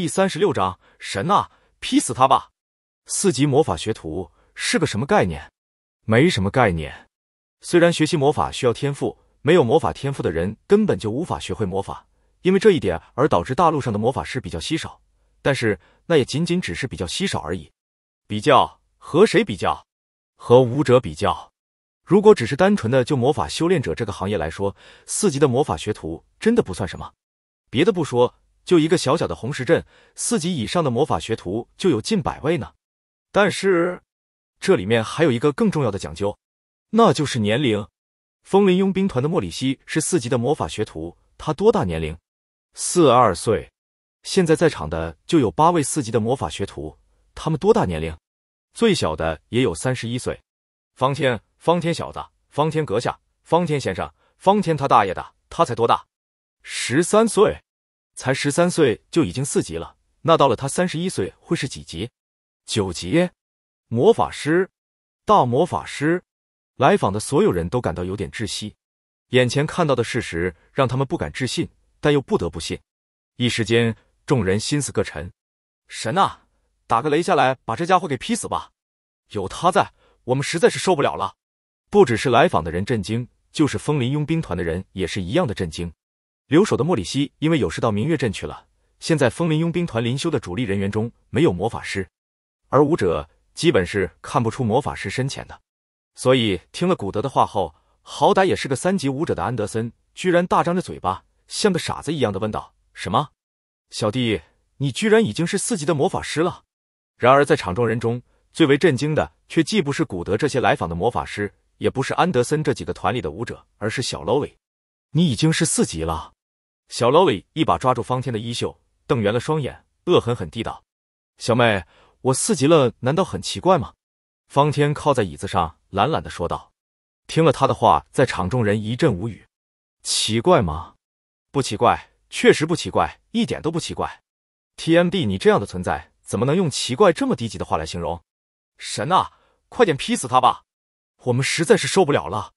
第三十六章，神呐，劈死他吧！四级魔法学徒是个什么概念？没什么概念。虽然学习魔法需要天赋，没有魔法天赋的人根本就无法学会魔法，因为这一点而导致大陆上的魔法师比较稀少。但是那也仅仅只是比较稀少而已。比较和谁比较？和武者比较。如果只是单纯的就魔法修炼者这个行业来说，四级的魔法学徒真的不算什么。别的不说。就一个小小的红石阵，四级以上的魔法学徒就有近百位呢。但是，这里面还有一个更重要的讲究，那就是年龄。风林佣兵团的莫里希是四级的魔法学徒，他多大年龄？四二岁。现在在场的就有八位四级的魔法学徒，他们多大年龄？最小的也有三十一岁。方天，方天小子，方天阁下，方天先生，方天他大爷的，他才多大？十三岁。才十三岁就已经四级了，那到了他三十一岁会是几级？九级，魔法师，大魔法师！来访的所有人都感到有点窒息，眼前看到的事实让他们不敢置信，但又不得不信。一时间，众人心思各沉。神啊，打个雷下来把这家伙给劈死吧！有他在，我们实在是受不了了。不只是来访的人震惊，就是枫林佣兵团的人也是一样的震惊。留守的莫里希因为有事到明月镇去了。现在风林佣兵团林修的主力人员中没有魔法师，而武者基本是看不出魔法师深浅的。所以听了古德的话后，好歹也是个三级武者的安德森，居然大张着嘴巴，像个傻子一样的问道：“什么？小弟，你居然已经是四级的魔法师了？”然而在场众人中，最为震惊的却既不是古德这些来访的魔法师，也不是安德森这几个团里的武者，而是小洛维。你已经是四级了？小老鬼一把抓住方天的衣袖，瞪圆了双眼，恶狠狠地道：“小妹，我四级了，难道很奇怪吗？”方天靠在椅子上，懒懒地说道。听了他的话，在场众人一阵无语。奇怪吗？不奇怪，确实不奇怪，一点都不奇怪。TMD，你这样的存在，怎么能用奇怪这么低级的话来形容？神啊，快点劈死他吧！我们实在是受不了了。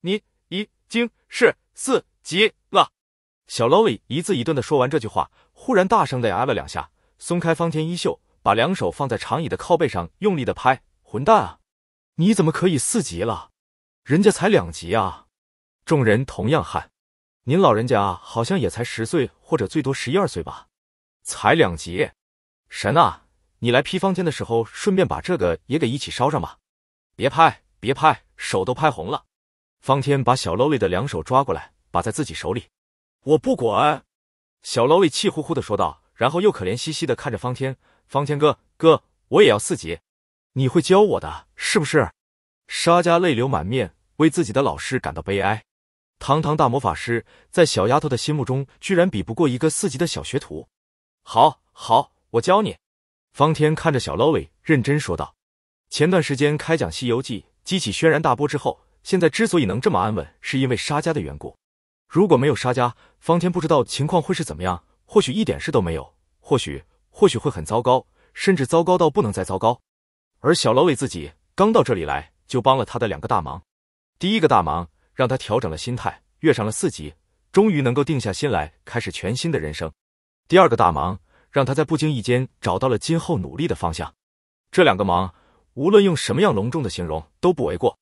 你已经是四级。小 l 里一字一顿的说完这句话，忽然大声的挨了两下，松开方天衣袖，把两手放在长椅的靠背上，用力的拍：“混蛋，啊！你怎么可以四级了？人家才两级啊！”众人同样汗：“您老人家好像也才十岁，或者最多十一二岁吧？才两级，神啊！你来劈方天的时候，顺便把这个也给一起烧上吧！别拍，别拍，手都拍红了。”方天把小 l 里 l y 的两手抓过来，把在自己手里。我不管，小老里气呼呼的说道，然后又可怜兮兮的看着方天。方天哥哥，我也要四级，你会教我的是不是？沙家泪流满面，为自己的老师感到悲哀。堂堂大魔法师，在小丫头的心目中，居然比不过一个四级的小学徒。好好，我教你。方天看着小老魏，认真说道。前段时间开讲《西游记》，激起轩然大波之后，现在之所以能这么安稳，是因为沙家的缘故。如果没有沙家方天不知道情况会是怎么样，或许一点事都没有，或许或许会很糟糕，甚至糟糕到不能再糟糕。而小老伟自己刚到这里来，就帮了他的两个大忙。第一个大忙让他调整了心态，跃上了四级，终于能够定下心来开始全新的人生。第二个大忙让他在不经意间找到了今后努力的方向。这两个忙，无论用什么样隆重的形容都不为过。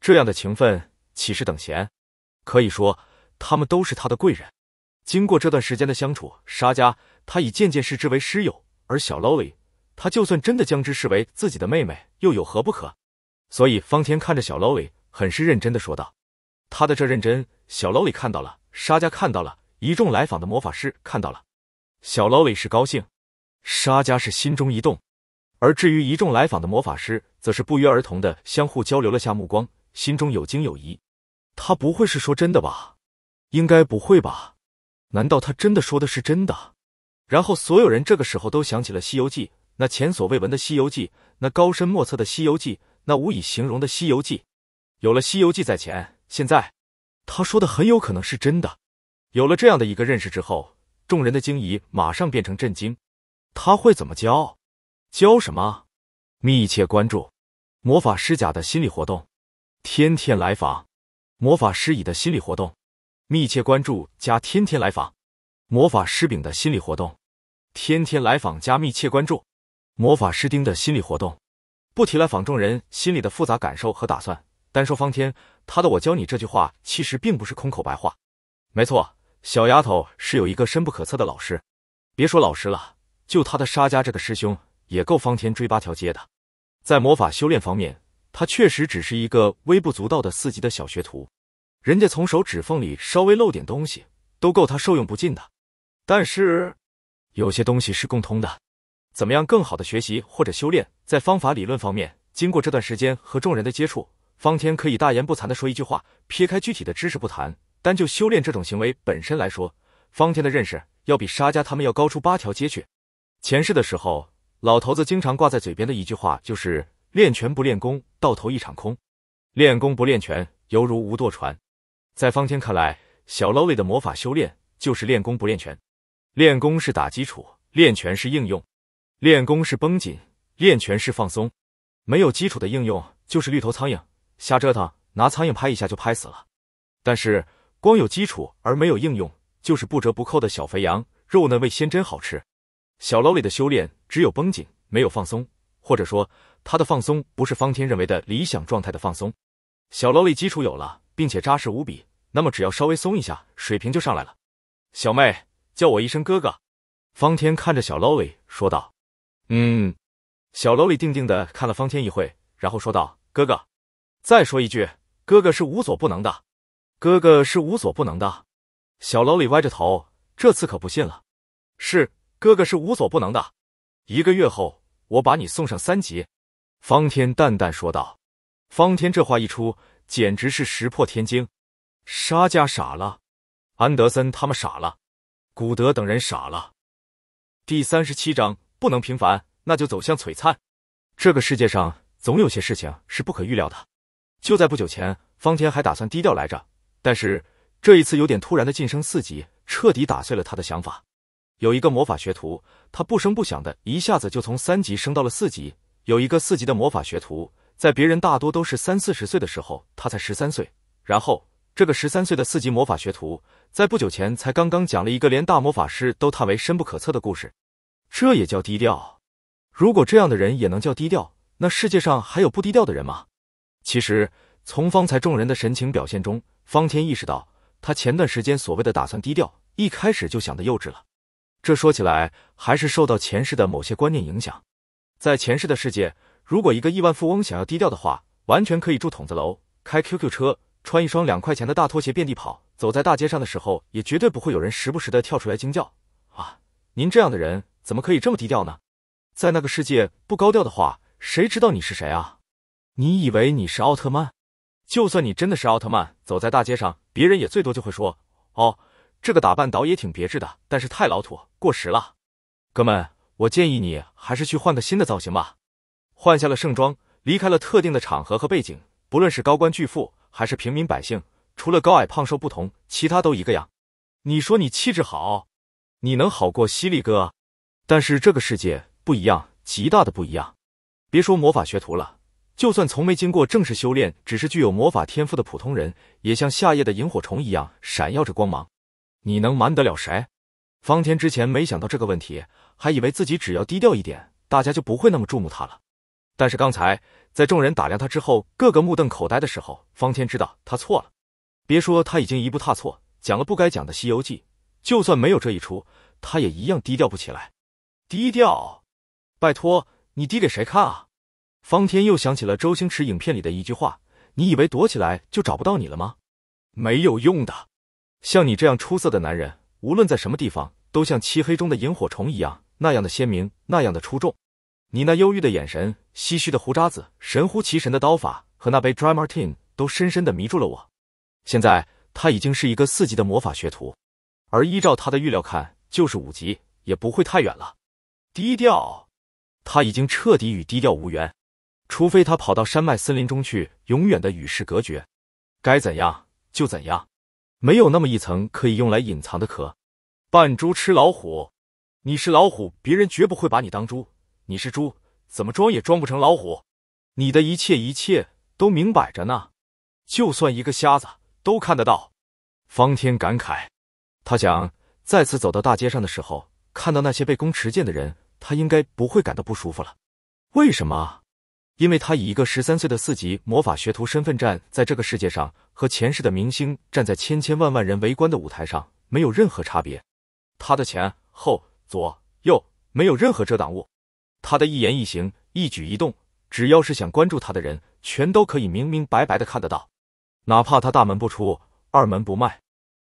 这样的情分岂是等闲？可以说。他们都是他的贵人。经过这段时间的相处，沙家他已渐渐视之为师友，而小洛里，他就算真的将之视为自己的妹妹，又有何不可？所以方天看着小洛里，很是认真的说道：“他的这认真，小洛里看到了，沙家看到了，一众来访的魔法师看到了。”小洛里是高兴，沙家是心中一动，而至于一众来访的魔法师，则是不约而同的相互交流了下目光，心中有惊有疑：他不会是说真的吧？应该不会吧？难道他真的说的是真的？然后所有人这个时候都想起了《西游记》，那前所未闻的《西游记》，那高深莫测的《西游记》，那无以形容的《西游记》。有了《西游记》在前，现在他说的很有可能是真的。有了这样的一个认识之后，众人的惊疑马上变成震惊。他会怎么教？教什么？密切关注魔法师甲的心理活动，天天来访；魔法师乙的心理活动。密切关注加天天来访，魔法师丙的心理活动；天天来访加密切关注，魔法师丁的心理活动。不提来访众人心里的复杂感受和打算，单说方天，他的“我教你”这句话其实并不是空口白话。没错，小丫头是有一个深不可测的老师。别说老师了，就他的沙家这个师兄也够方天追八条街的。在魔法修炼方面，他确实只是一个微不足道的四级的小学徒。人家从手指缝里稍微漏点东西，都够他受用不尽的。但是，有些东西是共通的。怎么样更好的学习或者修炼，在方法理论方面，经过这段时间和众人的接触，方天可以大言不惭的说一句话：撇开具体的知识不谈，单就修炼这种行为本身来说，方天的认识要比沙家他们要高出八条街去。前世的时候，老头子经常挂在嘴边的一句话就是：练拳不练功，到头一场空；练功不练拳，犹如无舵船。在方天看来，小捞里的魔法修炼就是练功不练拳，练功是打基础，练拳是应用，练功是绷紧，练拳是放松。没有基础的应用就是绿头苍蝇，瞎折腾，拿苍蝇拍一下就拍死了。但是光有基础而没有应用，就是不折不扣的小肥羊，肉嫩味鲜，真好吃。小捞里的修炼只有绷紧，没有放松，或者说他的放松不是方天认为的理想状态的放松。小捞里基础有了。并且扎实无比，那么只要稍微松一下，水平就上来了。小妹，叫我一声哥哥。”方天看着小老李说道。“嗯。”小楼里定定的看了方天一会，然后说道：“哥哥，再说一句，哥哥是无所不能的，哥哥是无所不能的。”小楼里歪着头，这次可不信了。“是，哥哥是无所不能的。”一个月后，我把你送上三级。”方天淡淡说道。方天这话一出。简直是石破天惊，沙加傻了，安德森他们傻了，古德等人傻了。第三十七章，不能平凡，那就走向璀璨。这个世界上总有些事情是不可预料的。就在不久前，方天还打算低调来着，但是这一次有点突然的晋升四级，彻底打碎了他的想法。有一个魔法学徒，他不声不响的一下子就从三级升到了四级。有一个四级的魔法学徒。在别人大多都是三四十岁的时候，他才十三岁。然后，这个十三岁的四级魔法学徒，在不久前才刚刚讲了一个连大魔法师都叹为深不可测的故事。这也叫低调？如果这样的人也能叫低调，那世界上还有不低调的人吗？其实，从方才众人的神情表现中，方天意识到，他前段时间所谓的打算低调，一开始就想的幼稚了。这说起来，还是受到前世的某些观念影响。在前世的世界。如果一个亿万富翁想要低调的话，完全可以住筒子楼，开 QQ 车，穿一双两块钱的大拖鞋，遍地跑。走在大街上的时候，也绝对不会有人时不时的跳出来惊叫：“啊，您这样的人怎么可以这么低调呢？”在那个世界不高调的话，谁知道你是谁啊？你以为你是奥特曼？就算你真的是奥特曼，走在大街上，别人也最多就会说：“哦，这个打扮倒也挺别致的，但是太老土，过时了。”哥们，我建议你还是去换个新的造型吧。换下了盛装，离开了特定的场合和背景。不论是高官巨富，还是平民百姓，除了高矮胖瘦不同，其他都一个样。你说你气质好，你能好过犀利哥？但是这个世界不一样，极大的不一样。别说魔法学徒了，就算从没经过正式修炼，只是具有魔法天赋的普通人，也像夏夜的萤火虫一样闪耀着光芒。你能瞒得了谁？方天之前没想到这个问题，还以为自己只要低调一点，大家就不会那么注目他了。但是刚才在众人打量他之后，个个目瞪口呆的时候，方天知道他错了。别说他已经一步踏错，讲了不该讲的《西游记》，就算没有这一出，他也一样低调不起来。低调？拜托，你低给谁看啊？方天又想起了周星驰影片里的一句话：“你以为躲起来就找不到你了吗？没有用的。像你这样出色的男人，无论在什么地方，都像漆黑中的萤火虫一样，那样的鲜明，那样的出众。”你那忧郁的眼神、唏嘘的胡渣子、神乎其神的刀法和那杯 d r y m a r t i n e 都深深的迷住了我。现在他已经是一个四级的魔法学徒，而依照他的预料看，就是五级也不会太远了。低调，他已经彻底与低调无缘，除非他跑到山脉森林中去，永远的与世隔绝，该怎样就怎样，没有那么一层可以用来隐藏的壳。扮猪吃老虎，你是老虎，别人绝不会把你当猪。你是猪，怎么装也装不成老虎。你的一切一切都明摆着呢，就算一个瞎子都看得到。方天感慨，他想再次走到大街上的时候，看到那些被弓持箭的人，他应该不会感到不舒服了。为什么？因为他以一个十三岁的四级魔法学徒身份站在这个世界上，和前世的明星站在千千万万人围观的舞台上没有任何差别。他的前后左右没有任何遮挡物。他的一言一行、一举一动，只要是想关注他的人，全都可以明明白白的看得到。哪怕他大门不出、二门不迈，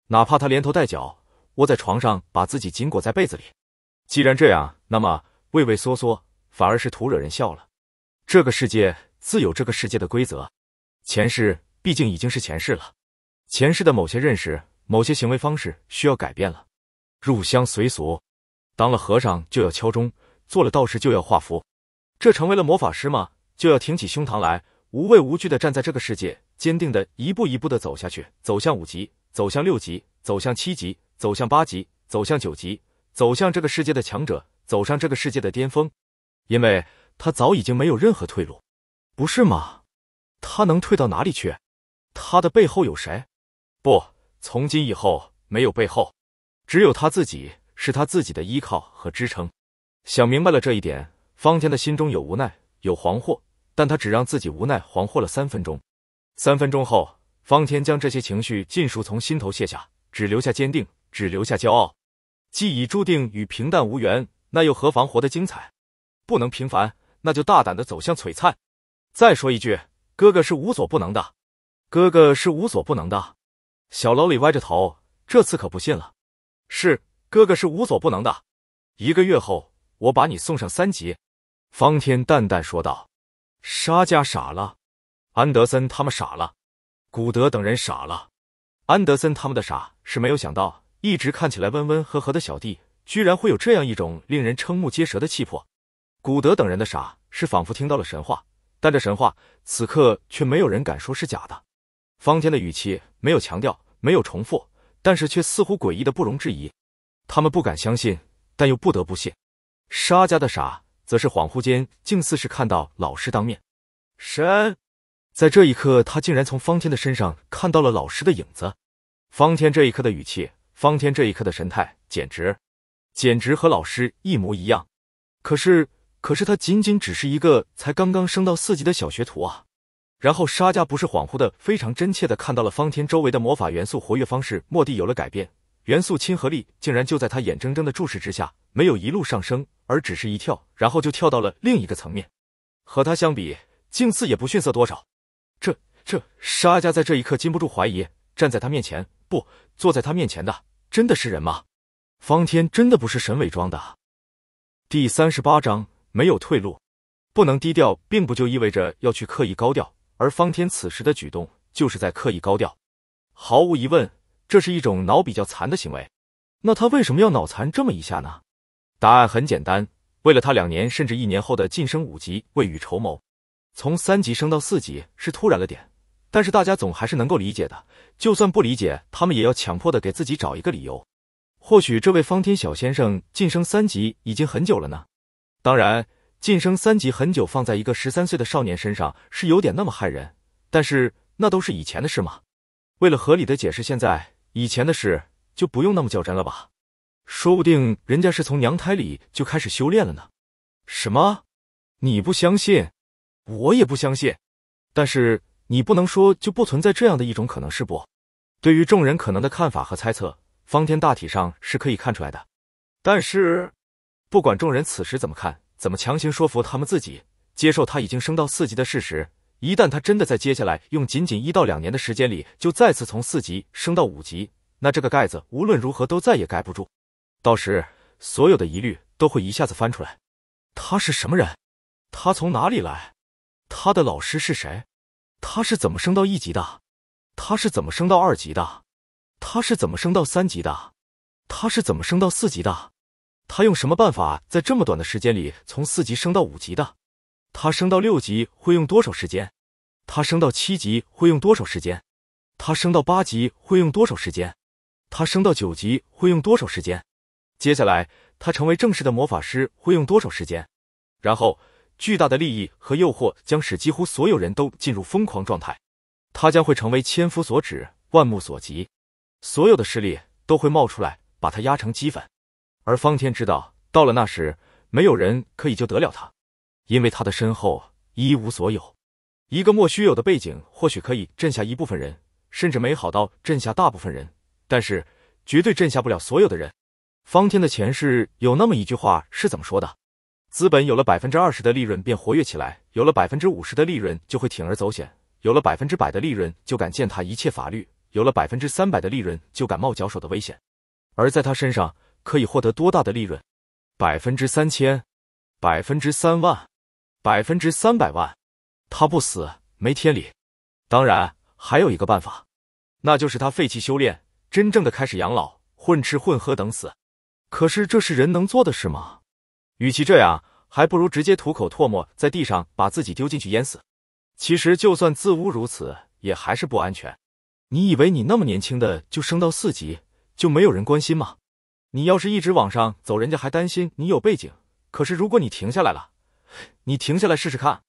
哪怕他连头带脚窝在床上，把自己紧裹在被子里，既然这样，那么畏畏缩缩，反而是徒惹人笑了。这个世界自有这个世界的规则，前世毕竟已经是前世了，前世的某些认识、某些行为方式需要改变了。入乡随俗，当了和尚就要敲钟。做了道士就要画符，这成为了魔法师吗？就要挺起胸膛来，无畏无惧的站在这个世界，坚定的一步一步的走下去，走向五级，走向六级，走向七级，走向八级，走向九级，走向这个世界的强者，走上这个世界的巅峰。因为他早已经没有任何退路，不是吗？他能退到哪里去？他的背后有谁？不，从今以后没有背后，只有他自己，是他自己的依靠和支撑。想明白了这一点，方天的心中有无奈，有惶惑，但他只让自己无奈、惶惑了三分钟。三分钟后，方天将这些情绪尽数从心头卸下，只留下坚定，只留下骄傲。既已注定与平淡无缘，那又何妨活得精彩？不能平凡，那就大胆的走向璀璨。再说一句，哥哥是无所不能的，哥哥是无所不能的。小老李歪着头，这次可不信了。是哥哥是无所不能的。一个月后。我把你送上三级，方天淡淡说道：“沙家傻了，安德森他们傻了，古德等人傻了。安德森他们的傻是没有想到，一直看起来温温和和的小弟，居然会有这样一种令人瞠目结舌的气魄。古德等人的傻是仿佛听到了神话，但这神话此刻却没有人敢说是假的。方天的语气没有强调，没有重复，但是却似乎诡异的不容置疑。他们不敢相信，但又不得不信。”沙家的傻，则是恍惚间竟似是看到老师当面神。在这一刻，他竟然从方天的身上看到了老师的影子。方天这一刻的语气，方天这一刻的神态，简直，简直和老师一模一样。可是，可是他仅仅只是一个才刚刚升到四级的小学徒啊。然后，沙家不是恍惚的，非常真切的看到了方天周围的魔法元素活跃方式蓦地有了改变，元素亲和力竟然就在他眼睁睁的注视之下，没有一路上升。而只是一跳，然后就跳到了另一个层面。和他相比，静次也不逊色多少。这这沙家在这一刻禁不住怀疑：站在他面前，不坐在他面前的，真的是人吗？方天真的不是神伪装的。第三十八章：没有退路，不能低调，并不就意味着要去刻意高调。而方天此时的举动，就是在刻意高调。毫无疑问，这是一种脑比较残的行为。那他为什么要脑残这么一下呢？答案很简单，为了他两年甚至一年后的晋升五级，未雨绸缪。从三级升到四级是突然了点，但是大家总还是能够理解的。就算不理解，他们也要强迫的给自己找一个理由。或许这位方天小先生晋升三级已经很久了呢。当然，晋升三级很久，放在一个十三岁的少年身上是有点那么害人，但是那都是以前的事嘛。为了合理的解释现在以前的事，就不用那么较真了吧。说不定人家是从娘胎里就开始修炼了呢。什么？你不相信？我也不相信。但是你不能说就不存在这样的一种可能是不？对于众人可能的看法和猜测，方天大体上是可以看出来的。但是，不管众人此时怎么看，怎么强行说服他们自己接受他已经升到四级的事实，一旦他真的在接下来用仅仅一到两年的时间里就再次从四级升到五级，那这个盖子无论如何都再也盖不住。到时，所有的疑虑都会一下子翻出来。他是什么人？他从哪里来？他的老师是谁？他是怎么升到一级的？他是怎么升到二级的？他是怎么升到三级的？他是怎么升到四级的？他用什么办法在这么短的时间里从四级升到五级的？他升到六级会用多少时间？他升到七级会用多少时间？他升到八级会用多少时间？他升到九级会用多少时间？接下来，他成为正式的魔法师会用多少时间？然后，巨大的利益和诱惑将使几乎所有人都进入疯狂状态。他将会成为千夫所指、万目所及，所有的势力都会冒出来把他压成齑粉。而方天知道，到了那时，没有人可以救得了他，因为他的身后一无所有。一个莫须有的背景或许可以镇下一部分人，甚至美好到镇下大部分人，但是绝对镇下不了所有的人。方天的前世有那么一句话是怎么说的？资本有了百分之二十的利润便活跃起来，有了百分之五十的利润就会铤而走险，有了百分之百的利润就敢践踏一切法律，有了百分之三百的利润就敢冒脚手的危险。而在他身上可以获得多大的利润？百分之三千，百分之三万，百分之三百万，他不死没天理。当然，还有一个办法，那就是他废弃修炼，真正的开始养老，混吃混喝等死。可是这是人能做的事吗？与其这样，还不如直接吐口唾沫在地上，把自己丢进去淹死。其实就算自污如此，也还是不安全。你以为你那么年轻的就升到四级，就没有人关心吗？你要是一直往上走，人家还担心你有背景。可是如果你停下来了，你停下来试试看。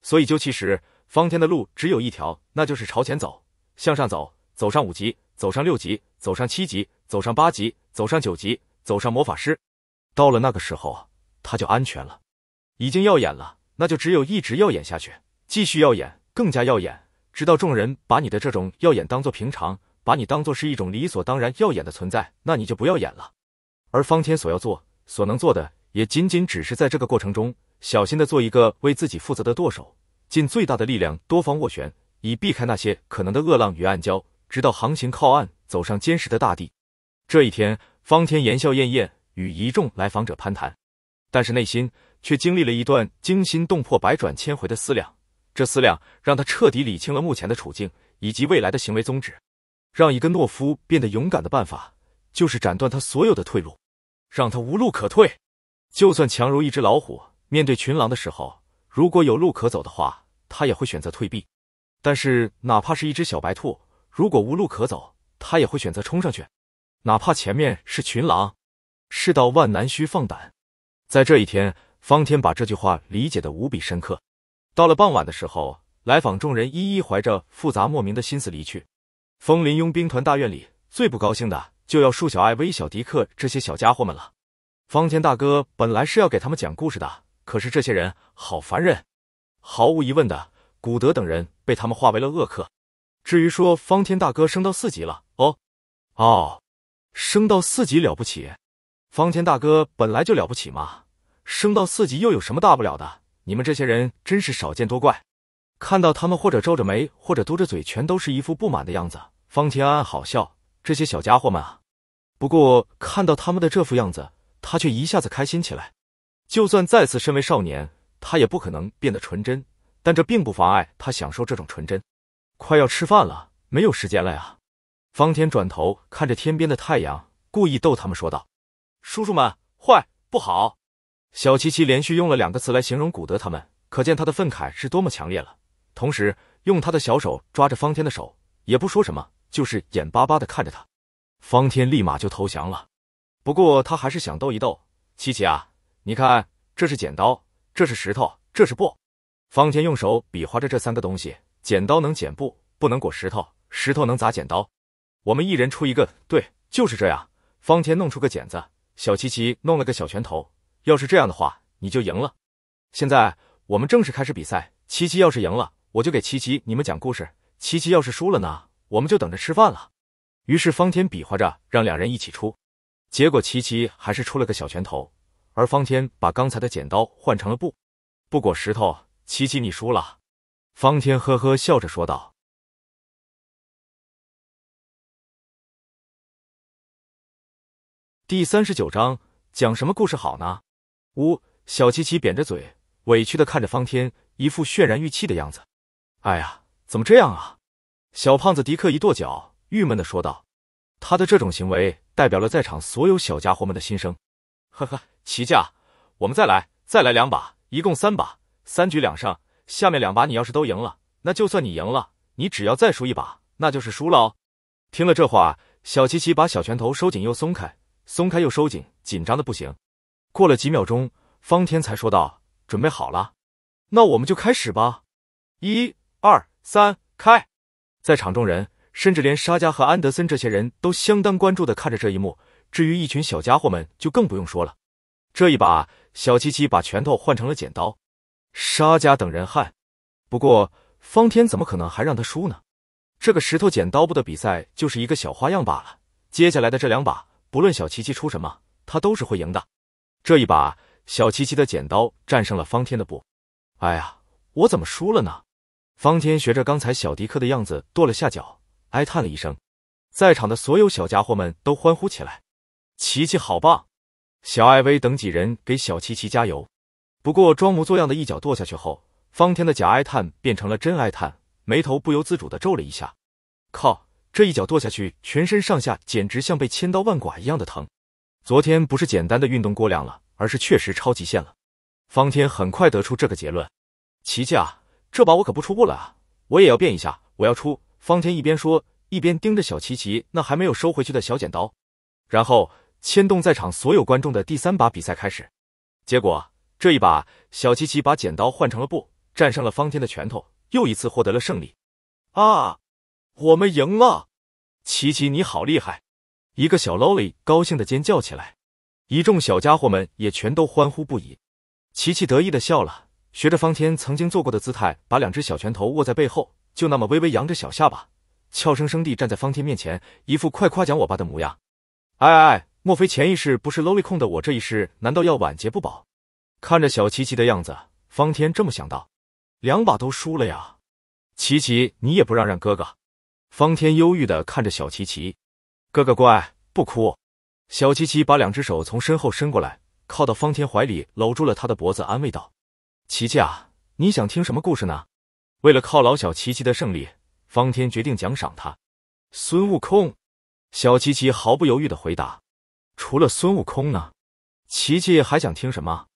所以究其实方天的路只有一条，那就是朝前走，向上走，走上五级，走上六级，走上七级，走上八级，走上九级。走上魔法师，到了那个时候，他就安全了。已经耀眼了，那就只有一直耀眼下去，继续耀眼，更加耀眼，直到众人把你的这种耀眼当做平常，把你当做是一种理所当然耀眼的存在，那你就不要眼了。而方天所要做、所能做的，也仅仅只是在这个过程中，小心的做一个为自己负责的舵手，尽最大的力量多方斡旋，以避开那些可能的恶浪与暗礁，直到航行靠岸，走上坚实的大地。这一天。方天言笑晏晏，与一众来访者攀谈，但是内心却经历了一段惊心动魄、百转千回的思量。这思量让他彻底理清了目前的处境以及未来的行为宗旨。让一个懦夫变得勇敢的办法，就是斩断他所有的退路，让他无路可退。就算强如一只老虎，面对群狼的时候，如果有路可走的话，他也会选择退避；但是哪怕是一只小白兔，如果无路可走，他也会选择冲上去。哪怕前面是群狼，世道万难需放胆。在这一天，方天把这句话理解的无比深刻。到了傍晚的时候，来访众人一一怀着复杂莫名的心思离去。风林佣兵团大院里最不高兴的，就要数小艾、微小迪克这些小家伙们了。方天大哥本来是要给他们讲故事的，可是这些人好烦人。毫无疑问的，古德等人被他们化为了恶客。至于说方天大哥升到四级了，哦，哦。升到四级了不起？方天大哥本来就了不起嘛，升到四级又有什么大不了的？你们这些人真是少见多怪。看到他们，或者皱着眉，或者嘟着嘴，全都是一副不满的样子。方天暗暗好笑，这些小家伙们啊。不过看到他们的这副样子，他却一下子开心起来。就算再次身为少年，他也不可能变得纯真，但这并不妨碍他享受这种纯真。快要吃饭了，没有时间了呀。方天转头看着天边的太阳，故意逗他们说道：“叔叔们，坏不好？”小七七连续用了两个词来形容古德他们，可见他的愤慨是多么强烈了。同时，用他的小手抓着方天的手，也不说什么，就是眼巴巴的看着他。方天立马就投降了，不过他还是想逗一逗琪琪啊！你看，这是剪刀，这是石头，这是布。方天用手比划着这三个东西：剪刀能剪布，不能裹石头；石头能砸剪刀。我们一人出一个，对，就是这样。方天弄出个剪子，小琪琪弄了个小拳头。要是这样的话，你就赢了。现在我们正式开始比赛。琪琪要是赢了，我就给琪琪你们讲故事；琪琪要是输了呢，我们就等着吃饭了。于是方天比划着让两人一起出，结果琪琪还是出了个小拳头，而方天把刚才的剪刀换成了布。布裹石头，琪琪你输了。方天呵呵笑着说道。第三十九章讲什么故事好呢？五小琪琪扁着嘴，委屈的看着方天，一副渲然欲泣的样子。哎呀，怎么这样啊？小胖子迪克一跺脚，郁闷的说道。他的这种行为代表了在场所有小家伙们的心声。呵呵，齐家，我们再来，再来两把，一共三把，三局两胜。下面两把你要是都赢了，那就算你赢了。你只要再输一把，那就是输了哦。听了这话，小琪琪把小拳头收紧又松开。松开又收紧，紧张的不行。过了几秒钟，方天才说道：“准备好了，那我们就开始吧。一、二、三，开！”在场众人，甚至连沙加和安德森这些人都相当关注的看着这一幕。至于一群小家伙们，就更不用说了。这一把，小七七把拳头换成了剪刀。沙加等人汗。不过，方天怎么可能还让他输呢？这个石头剪刀布的比赛就是一个小花样罢了。接下来的这两把。不论小琪琪出什么，他都是会赢的。这一把，小琪琪的剪刀战胜了方天的布。哎呀，我怎么输了呢？方天学着刚才小迪克的样子跺了下脚，哀叹了一声。在场的所有小家伙们都欢呼起来：“琪琪好棒！”小艾薇等几人给小琪琪加油。不过装模作样的一脚跺下去后，方天的假哀叹变成了真哀叹，眉头不由自主的皱了一下。靠！这一脚跺下去，全身上下简直像被千刀万剐一样的疼。昨天不是简单的运动过量了，而是确实超极限了。方天很快得出这个结论。琪琪啊，这把我可不出布了啊，我也要变一下，我要出。方天一边说，一边盯着小琪琪那还没有收回去的小剪刀，然后牵动在场所有观众的第三把比赛开始。结果这一把，小琪琪把剪刀换成了布，战胜了方天的拳头，又一次获得了胜利。啊！我们赢了，琪琪你好厉害！一个小 l o l 高兴的尖叫起来，一众小家伙们也全都欢呼不已。琪琪得意的笑了，学着方天曾经做过的姿态，把两只小拳头握在背后，就那么微微扬着小下巴，俏生生地站在方天面前，一副快夸奖我吧的模样。哎哎，莫非潜意识不是 l o l 控的我这一世难道要晚节不保？看着小琪琪的样子，方天这么想到。两把都输了呀，琪琪你也不让让哥哥。方天忧郁的看着小琪琪，哥哥乖，不哭。小琪琪把两只手从身后伸过来，靠到方天怀里，搂住了他的脖子，安慰道：“琪琪啊，你想听什么故事呢？”为了犒劳小琪琪的胜利，方天决定奖赏他。孙悟空。小琪琪毫不犹豫的回答：“除了孙悟空呢？琪琪还想听什么？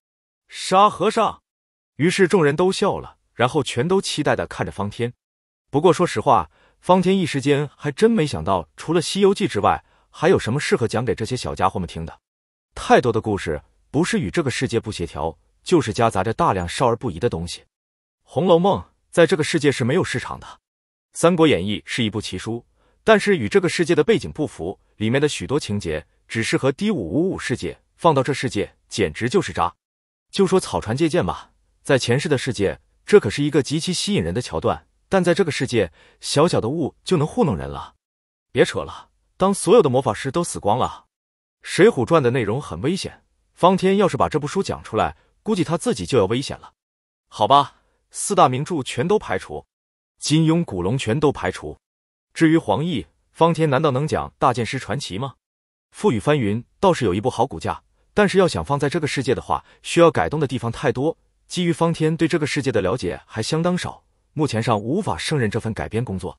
沙和尚。”于是众人都笑了，然后全都期待的看着方天。不过说实话。方天一时间还真没想到，除了《西游记》之外，还有什么适合讲给这些小家伙们听的？太多的故事不是与这个世界不协调，就是夹杂着大量少儿不宜的东西。《红楼梦》在这个世界是没有市场的，《三国演义》是一部奇书，但是与这个世界的背景不符，里面的许多情节只适合低五五五世界，放到这世界简直就是渣。就说草船借箭吧，在前世的世界，这可是一个极其吸引人的桥段。但在这个世界，小小的雾就能糊弄人了。别扯了，当所有的魔法师都死光了，《水浒传》的内容很危险。方天要是把这部书讲出来，估计他自己就要危险了。好吧，四大名著全都排除，金庸、古龙全都排除。至于黄易，方天难道能讲《大剑师传奇》吗？《覆雨翻云》倒是有一部好骨架，但是要想放在这个世界的话，需要改动的地方太多。基于方天对这个世界的了解还相当少。目前尚无法胜任这份改编工作。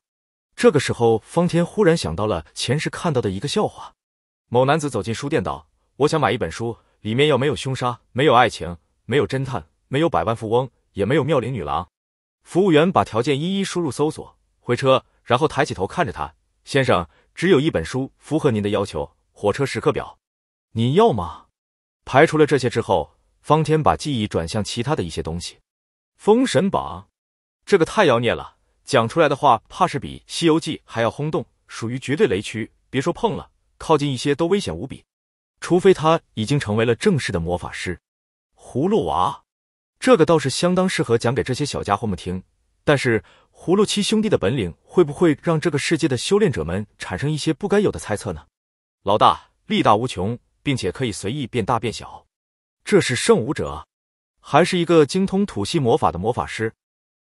这个时候，方天忽然想到了前世看到的一个笑话：某男子走进书店，道：“我想买一本书，里面要没有凶杀，没有爱情，没有侦探，没有百万富翁，也没有妙龄女郎。”服务员把条件一一输入搜索，回车，然后抬起头看着他：“先生，只有一本书符合您的要求，《火车时刻表》，你要吗？”排除了这些之后，方天把记忆转向其他的一些东西，《封神榜》。这个太妖孽了，讲出来的话怕是比《西游记》还要轰动，属于绝对雷区。别说碰了，靠近一些都危险无比。除非他已经成为了正式的魔法师。葫芦娃，这个倒是相当适合讲给这些小家伙们听。但是葫芦七兄弟的本领会不会让这个世界的修炼者们产生一些不该有的猜测呢？老大力大无穷，并且可以随意变大变小，这是圣武者，还是一个精通土系魔法的魔法师？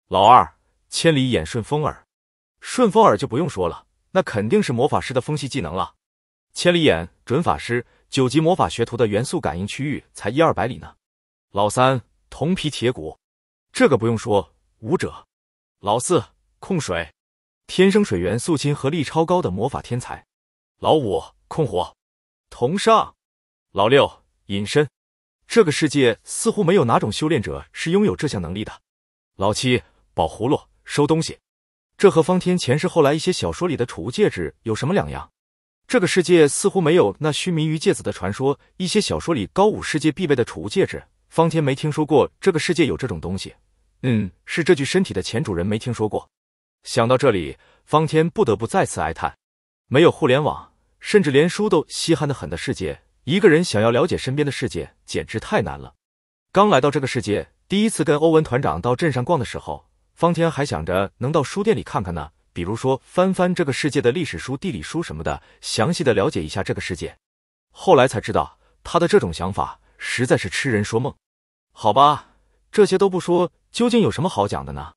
老二，千里眼顺风耳，顺风耳就不用说了，那肯定是魔法师的风系技能了。千里眼，准法师，九级魔法学徒的元素感应区域才一二百里呢。老三，铜皮铁骨，这个不用说，武者。老四，控水，天生水元素亲和力超高的魔法天才。老五，控火，铜上。老六，隐身，这个世界似乎没有哪种修炼者是拥有这项能力的。老七。宝葫芦收东西，这和方天前世后来一些小说里的储物戒指有什么两样？这个世界似乎没有那虚名于戒指的传说，一些小说里高武世界必备的储物戒指，方天没听说过这个世界有这种东西。嗯，是这具身体的前主人没听说过。想到这里，方天不得不再次哀叹：没有互联网，甚至连书都稀罕的很的世界，一个人想要了解身边的世界，简直太难了。刚来到这个世界，第一次跟欧文团长到镇上逛的时候。方天还想着能到书店里看看呢，比如说翻翻这个世界的历史书、地理书什么的，详细的了解一下这个世界。后来才知道，他的这种想法实在是痴人说梦，好吧？这些都不说，究竟有什么好讲的呢？